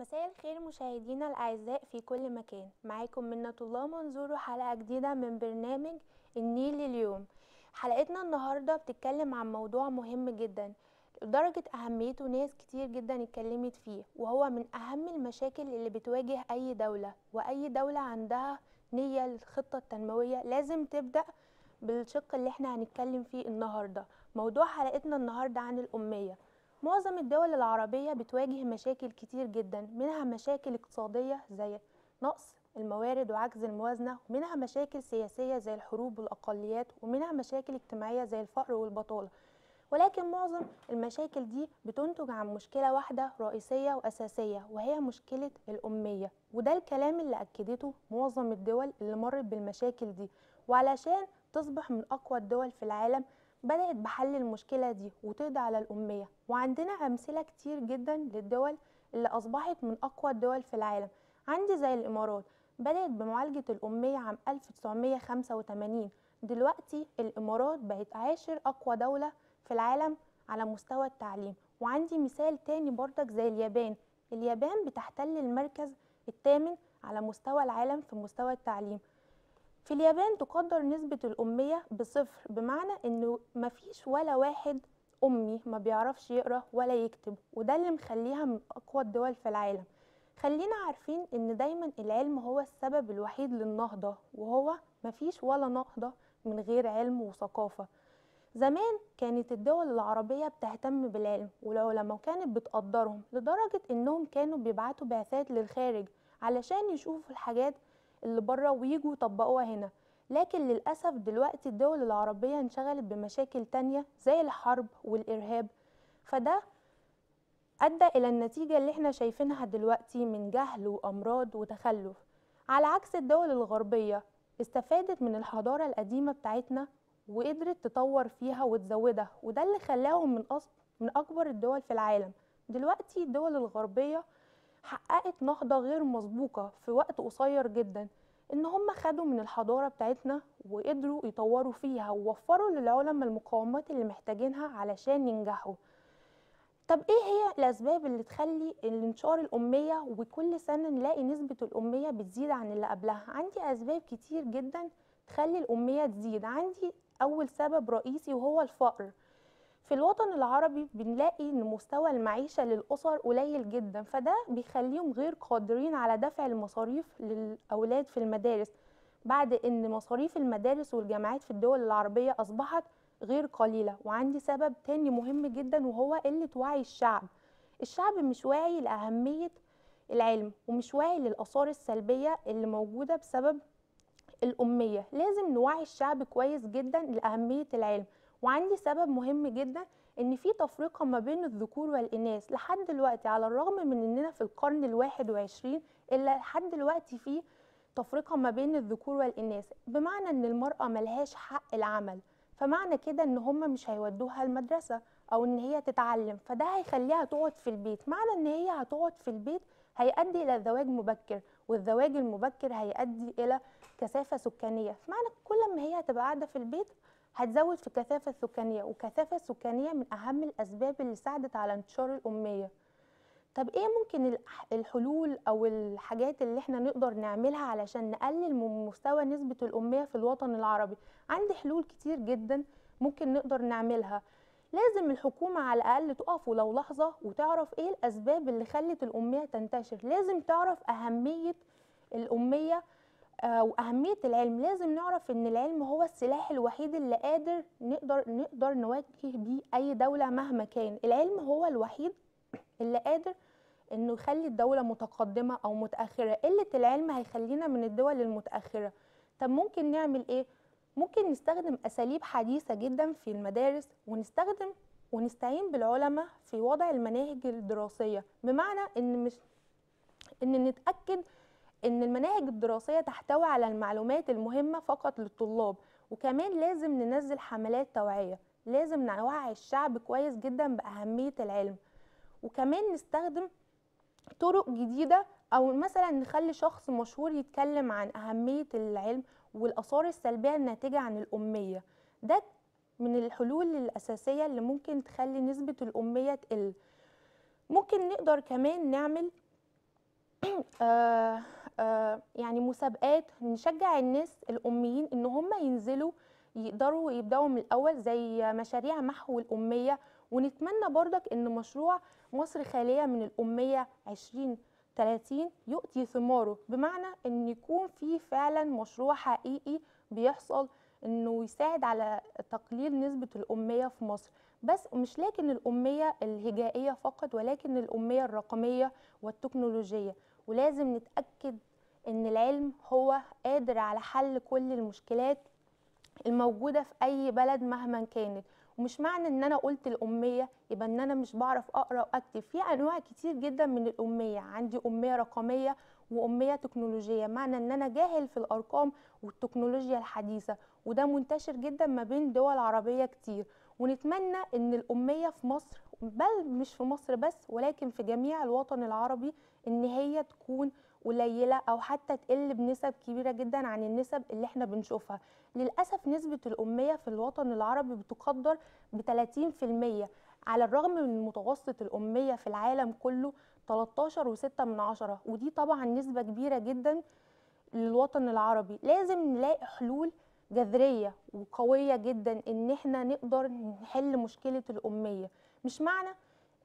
مساء الخير مشاهدينا الاعزاء في كل مكان معاكم منة طلاب منظور وحلقه جديده من برنامج النيل اليوم حلقتنا النهارده بتتكلم عن موضوع مهم جدا لدرجه اهميته ناس كتير جدا اتكلمت فيه وهو من اهم المشاكل اللي بتواجه اي دوله واي دوله عندها نيه للخطه التنمويه لازم تبدا بالشق اللي احنا هنتكلم فيه النهارده موضوع حلقتنا النهارده عن الاميه معظم الدول العربية بتواجه مشاكل كتير جدا منها مشاكل اقتصادية زي نقص الموارد وعجز الموازنة ومنها مشاكل سياسية زي الحروب والأقليات ومنها مشاكل اجتماعية زي الفقر والبطالة ولكن معظم المشاكل دي بتنتج عن مشكلة واحدة رئيسية وأساسية وهي مشكلة الأمية وده الكلام اللي أكدته معظم الدول اللي مرت بالمشاكل دي وعلشان تصبح من أقوى الدول في العالم بدأت بحل المشكلة دي وتقضي على الأمية وعندنا أمثلة كتير جدا للدول اللي أصبحت من أقوى الدول في العالم عندي زي الإمارات بدأت بمعالجة الأمية عام 1985 دلوقتي الإمارات بقت عاشر أقوى دولة في العالم على مستوى التعليم وعندي مثال تاني بردك زي اليابان اليابان بتحتل المركز الثامن على مستوى العالم في مستوى التعليم في اليابان تقدر نسبة الأمية بصفر بمعنى إنه مفيش ولا واحد أمي ما بيعرفش يقرأ ولا يكتب وده اللي مخليها من أقوى الدول في العالم خلينا عارفين إن دايما العلم هو السبب الوحيد للنهضة وهو مفيش ولا نهضة من غير علم وثقافة زمان كانت الدول العربية بتهتم بالعلم والعلماء كانت بتقدرهم لدرجة إنهم كانوا بيبعتوا بعثات للخارج علشان يشوفوا الحاجات اللي بره ويجوا يطبقوها هنا لكن للأسف دلوقتي الدول العربية انشغلت بمشاكل تانية زي الحرب والإرهاب فده أدى إلى النتيجة اللي احنا شايفينها دلوقتي من جهل وأمراض وتخلف على عكس الدول الغربية استفادت من الحضارة القديمة بتاعتنا وقدرت تطور فيها وتزودها وده اللي خلاهم من, أصل من أكبر الدول في العالم دلوقتي الدول الغربية حققت نهضه غير مسبوقه في وقت قصير جدا ان هم خدوا من الحضاره بتاعتنا وقدروا يطوروا فيها ووفروا للعلماء المقومات اللي محتاجينها علشان ينجحوا طب ايه هي الاسباب اللي تخلي الانتشار الاميه وكل سنه نلاقي نسبه الاميه بتزيد عن اللي قبلها عندي اسباب كتير جدا تخلي الاميه تزيد عندي اول سبب رئيسي وهو الفقر في الوطن العربي بنلاقي ان مستوى المعيشه للاسر قليل جدا فده بيخليهم غير قادرين على دفع المصاريف للاولاد في المدارس بعد ان مصاريف المدارس والجامعات في الدول العربيه اصبحت غير قليله وعندي سبب تاني مهم جدا وهو قله وعي الشعب الشعب مش واعي لاهميه العلم ومش واعي للاثار السلبيه اللي موجوده بسبب الاميه لازم نوعي الشعب كويس جدا لاهميه العلم وعندي سبب مهم جدا ان في تفرقه ما بين الذكور والاناث لحد دلوقتي على الرغم من اننا في القرن الواحد وعشرين الا لحد دلوقتي في تفرقه ما بين الذكور والاناث بمعنى ان المراه ملهاش حق العمل فمعنى كده ان هم مش هيودوها المدرسه او ان هي تتعلم فده هيخليها تقعد في البيت معنى ان هي هتقعد في البيت هيؤدي الى زواج مبكر والزواج المبكر هيؤدي الى كثافه سكانيه فمعنى كل ما هي هتبقى قاعده في البيت هتزود في الكثافه السكانيه وكثافة السكانيه من اهم الاسباب اللي ساعدت على انتشار الاميه طب ايه ممكن الحلول او الحاجات اللي احنا نقدر نعملها علشان نقلل من مستوى نسبه الاميه في الوطن العربي عندي حلول كتير جدا ممكن نقدر نعملها لازم الحكومة على الأقل تقف ولو لحظة وتعرف إيه الأسباب اللي خلت الأمية تنتشر لازم تعرف أهمية الأمية آه، واهميه العلم لازم نعرف ان العلم هو السلاح الوحيد اللي قادر نقدر نقدر نواجه بيه اي دوله مهما كان العلم هو الوحيد اللي قادر انه يخلي الدوله متقدمه او متاخره قله العلم هيخلينا من الدول المتاخره طب ممكن نعمل ايه ممكن نستخدم اساليب حديثه جدا في المدارس ونستخدم ونستعين بالعلماء في وضع المناهج الدراسيه بمعنى ان مش ان نتاكد ان المناهج الدراسيه تحتوي على المعلومات المهمه فقط للطلاب وكمان لازم ننزل حملات توعيه لازم نوعي الشعب كويس جدا باهميه العلم وكمان نستخدم طرق جديده او مثلا نخلي شخص مشهور يتكلم عن اهميه العلم والاثار السلبيه الناتجه عن الاميه ده من الحلول الاساسيه اللي ممكن تخلي نسبه الاميه تقل ممكن نقدر كمان نعمل آه آه، يعني مسابقات نشجع الناس الاميين ان هم ينزلوا يقدروا يبداوا من الاول زي مشاريع محو الاميه ونتمنى بردك ان مشروع مصر خاليه من الاميه 20 30 يؤتي ثماره بمعنى ان يكون في فعلا مشروع حقيقي بيحصل انه يساعد على تقليل نسبه الاميه في مصر بس مش لكن الاميه الهجائيه فقط ولكن الاميه الرقميه والتكنولوجيه ولازم نتاكد ان العلم هو قادر على حل كل المشكلات الموجوده في اي بلد مهما كانت ومش معنى ان انا قلت الاميه يبقى ان انا مش بعرف اقرا واكتب في انواع كتير جدا من الاميه عندي اميه رقميه واميه تكنولوجيه معنى ان انا جاهل في الارقام والتكنولوجيا الحديثه وده منتشر جدا ما بين دول عربيه كتير ونتمنى ان الاميه في مصر بل مش في مصر بس ولكن في جميع الوطن العربي ان هي تكون قليله او حتى تقل بنسب كبيره جدا عن النسب اللي احنا بنشوفها للاسف نسبه الاميه في الوطن العربي بتقدر ب 30% على الرغم من متوسط الاميه في العالم كله 13.6 من عشرة ودي طبعا نسبه كبيره جدا للوطن العربي لازم نلاقي حلول جذريه وقويه جدا ان احنا نقدر نحل مشكله الاميه مش معنى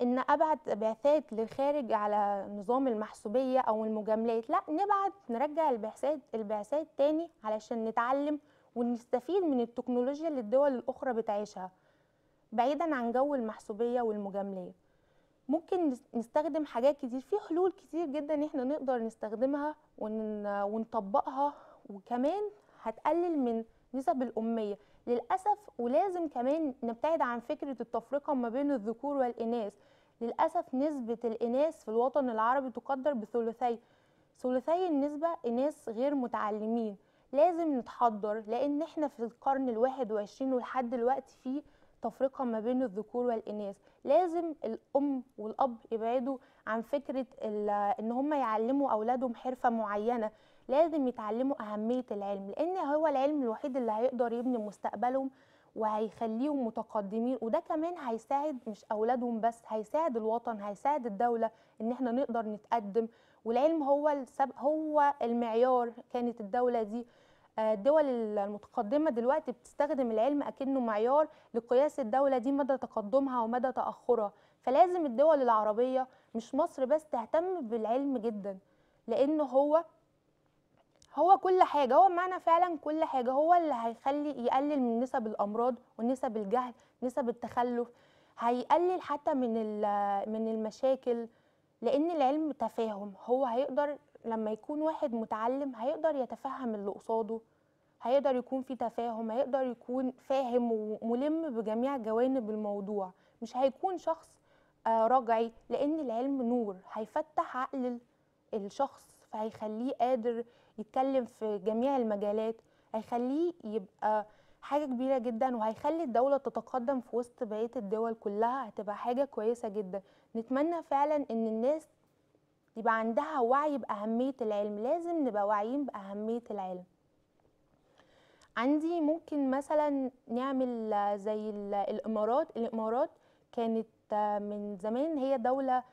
ان ابعت بعثات للخارج على نظام المحسوبيه او المجاملات لا نبعت نرجع البعثات البعثات تاني علشان نتعلم ونستفيد من التكنولوجيا اللي الدول الاخرى بتعيشها بعيدا عن جو المحسوبيه والمجاملات ممكن نستخدم حاجات كتير في حلول كتير جدا احنا نقدر نستخدمها ونطبقها وكمان هتقلل من نسب الاميه للاسف ولازم كمان نبتعد عن فكره التفرقه ما بين الذكور والاناث للاسف نسبه الاناث في الوطن العربي تقدر بثلثي ثلثي النسبه اناث غير متعلمين لازم نتحضر لان احنا في القرن الواحد وعشرين ولحد دلوقتي في تفرقه ما بين الذكور والاناث لازم الام والاب يبعدوا عن فكره ان هم يعلموا اولادهم حرفه معينه لازم يتعلموا أهمية العلم لأن هو العلم الوحيد اللي هيقدر يبني مستقبلهم وهيخليهم متقدمين وده كمان هيساعد مش أولادهم بس هيساعد الوطن هيساعد الدولة إن احنا نقدر نتقدم والعلم هو هو المعيار كانت الدولة دي آه، الدول المتقدمة دلوقتي بتستخدم العلم أكنه معيار لقياس الدولة دي مدى تقدمها ومدى تأخرها فلازم الدول العربية مش مصر بس تهتم بالعلم جدا لأنه هو هو كل حاجه هو معنى فعلا كل حاجه هو اللي هيخلي يقلل من نسب الامراض ونسب الجهل نسب التخلف هيقلل حتى من من المشاكل لان العلم تفاهم هو هيقدر لما يكون واحد متعلم هيقدر يتفهم اللي قصاده هيقدر يكون في تفاهم هيقدر يكون فاهم وملم بجميع جوانب الموضوع مش هيكون شخص آه، رجعي لان العلم نور هيفتح عقل الشخص فهيخليه قادر يتكلم في جميع المجالات هيخليه يبقى حاجة كبيرة جدا وهيخلي الدولة تتقدم في وسط بقية الدول كلها هتبقى حاجة كويسة جدا نتمنى فعلا ان الناس يبقى عندها وعي بأهمية العلم لازم نبقى واعيين بأهمية العلم عندي ممكن مثلا نعمل زي الإمارات الإمارات كانت من زمان هي دولة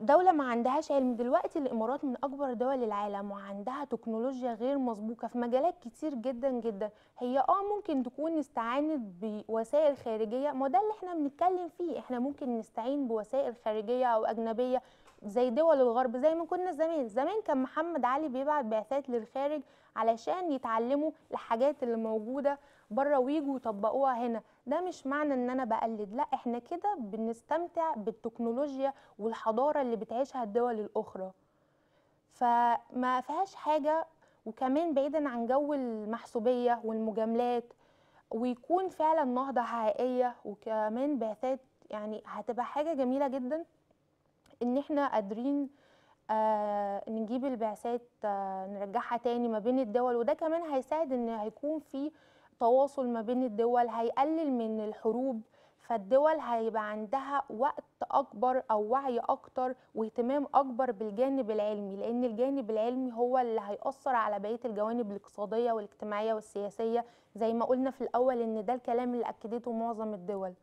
دوله ما عندهاش علم دلوقتي الامارات من اكبر دول العالم وعندها تكنولوجيا غير مسبوقه في مجالات كتير جدا جدا هي اه ممكن تكون استعانت بوسائل خارجيه ما ده اللي احنا بنتكلم فيه احنا ممكن نستعين بوسائل خارجيه او اجنبيه زي دول الغرب زي ما كنا زمان زمان كان محمد علي بيبعت بعثات للخارج علشان يتعلموا الحاجات اللي موجوده بره ويجوا يطبقوها هنا ده مش معنى ان انا بقلد لا احنا كده بنستمتع بالتكنولوجيا والحضاره اللي بتعيشها الدول الاخرى فما فيهاش حاجه وكمان بعيدا عن جو المحسوبيه والمجاملات ويكون فعلا نهضه حقيقيه وكمان بعثات يعني هتبقى حاجه جميله جدا ان احنا قادرين آه نجيب البعثات آه نرجعها تاني ما بين الدول وده كمان هيساعد ان هيكون في تواصل ما بين الدول هيقلل من الحروب فالدول هيبقى عندها وقت اكبر او وعي اكتر واهتمام اكبر بالجانب العلمي لان الجانب العلمي هو اللي هيأثر على بقيه الجوانب الاقتصاديه والاجتماعيه والسياسيه زي ما قلنا في الاول ان ده الكلام اللي اكدته معظم الدول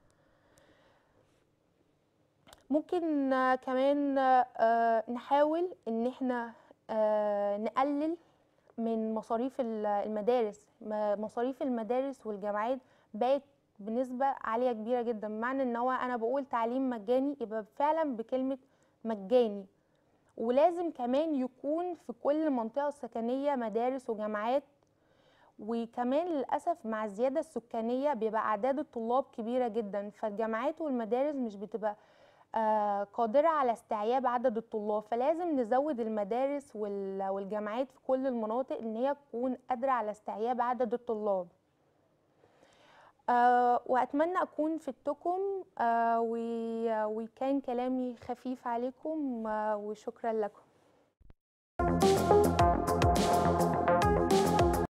ممكن كمان آه، نحاول ان احنا آه، نقلل من مصاريف المدارس مصاريف المدارس والجامعات بقت بنسبه عاليه كبيره جدا بمعنى ان هو انا بقول تعليم مجاني يبقى فعلا بكلمه مجاني ولازم كمان يكون في كل منطقه سكنيه مدارس وجامعات وكمان للاسف مع الزياده السكانيه بيبقى اعداد الطلاب كبيره جدا فالجامعات والمدارس مش بتبقى آه، قادرة على استعياب عدد الطلاب فلازم نزود المدارس والجامعات في كل المناطق إن هي تكون قادرة على استعياب عدد الطلاب آه، وأتمنى أكون فدتكم آه، وكان كلامي خفيف عليكم وشكرا لكم